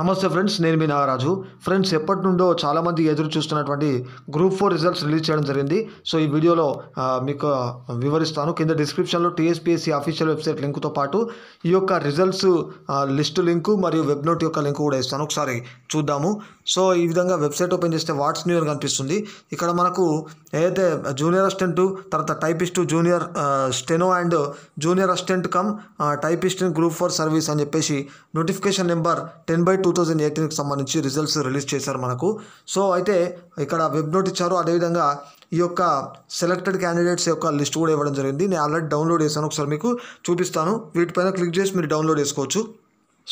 నమస్తే ఫ్రెండ్స్ నేను మీ నాగరాజు ఫ్రెండ్స్ ఎప్పటి నుండో చాలామంది ఎదురు చూస్తున్నటువంటి గ్రూప్ ఫోర్ రిజల్ట్స్ రిలీజ్ చేయడం జరిగింది సో ఈ వీడియోలో మీకు వివరిస్తాను కింద డిస్క్రిప్షన్లో టీఎస్పీఎస్సీ అఫీషియల్ వెబ్సైట్ లింక్తో పాటు ఈ యొక్క రిజల్ట్స్ లిస్టు లింకు మరియు వెబ్ నోట్ యొక్క లింక్ కూడా ఇస్తాను ఒకసారి చూద్దాము సో ఈ విధంగా వెబ్సైట్ ఓపెన్ చేస్తే వాట్స్ న్యూ ఇయర్ కనిపిస్తుంది ఇక్కడ మనకు ఏదైతే జూనియర్ అసిస్టెంట్ తర్వాత typist junior steno and junior assistant cum typist in group four service అని చెప్పేసి notification number ten by two thousand ఎయిటీన్కి సంబంధించి రిజల్ట్స్ రిలీజ్ చేశారు మనకు సో అయితే ఇక్కడ వెబ్ నోట్ ఇచ్చారు అదేవిధంగా ఈ యొక్క సెలెక్టెడ్ క్యాండిడేట్స్ యొక్క లిస్ట్ కూడా ఇవ్వడం జరిగింది నేను ఆల్రెడీ డౌన్లోడ్ చేశాను ఒకసారి మీకు చూపిస్తాను వీటిపైన క్లిక్ చేసి మీరు డౌన్లోడ్ చేసుకోవచ్చు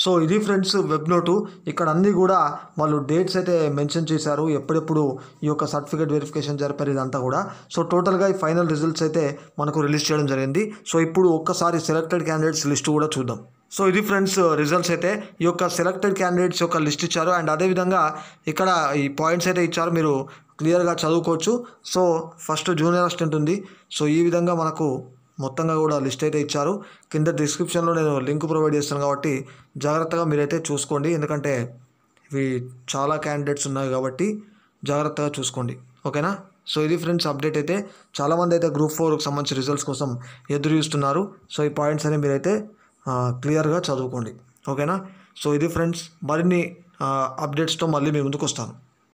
సో ఇది ఫ్రెండ్స్ వెబ్ నోటు ఇక్కడ అన్నీ కూడా వాళ్ళు డేట్స్ అయితే మెన్షన్ చేశారు ఎప్పుడెప్పుడు ఈ యొక్క సర్టిఫికేట్ వెరిఫికేషన్ జరిపారు ఇదంతా కూడా సో టోటల్గా ఈ ఫైనల్ రిజల్ట్స్ అయితే మనకు రిలీజ్ చేయడం జరిగింది సో ఇప్పుడు ఒక్కసారి సెలెక్టెడ్ క్యాండిడేట్స్ లిస్ట్ కూడా చూద్దాం సో ఇది ఫ్రెండ్స్ రిజల్ట్స్ uh, అయితే ఈ యొక్క సెలెక్టెడ్ క్యాండిడేట్స్ యొక్క లిస్ట్ ఇచ్చారు అండ్ అదేవిధంగా ఇక్కడ ఈ పాయింట్స్ అయితే ఇచ్చారు మీరు క్లియర్గా చదువుకోవచ్చు సో ఫస్ట్ జూనియర్ అసిస్టెంట్ ఉంది సో ఈ విధంగా మనకు మొత్తంగా కూడా లిస్ట్ అయితే ఇచ్చారు కింద డిస్క్రిప్షన్లో నేను లింక్ ప్రొవైడ్ చేస్తాను కాబట్టి జాగ్రత్తగా మీరైతే చూసుకోండి ఎందుకంటే ఇవి చాలా క్యాండిడేట్స్ ఉన్నాయి కాబట్టి జాగ్రత్తగా చూసుకోండి ఓకేనా సో ఇది ఫ్రెండ్స్ అప్డేట్ అయితే చాలామంది అయితే గ్రూప్ ఫోర్కి సంబంధించిన రిజల్ట్స్ కోసం ఎదురు చూస్తున్నారు సో ఈ పాయింట్స్ అనేవి మీరైతే క్లియర్గా చదువుకోండి ఓకేనా సో ఇది ఫ్రెండ్స్ మరిన్ని అప్డేట్స్తో మళ్ళీ మీ ముందుకు వస్తాను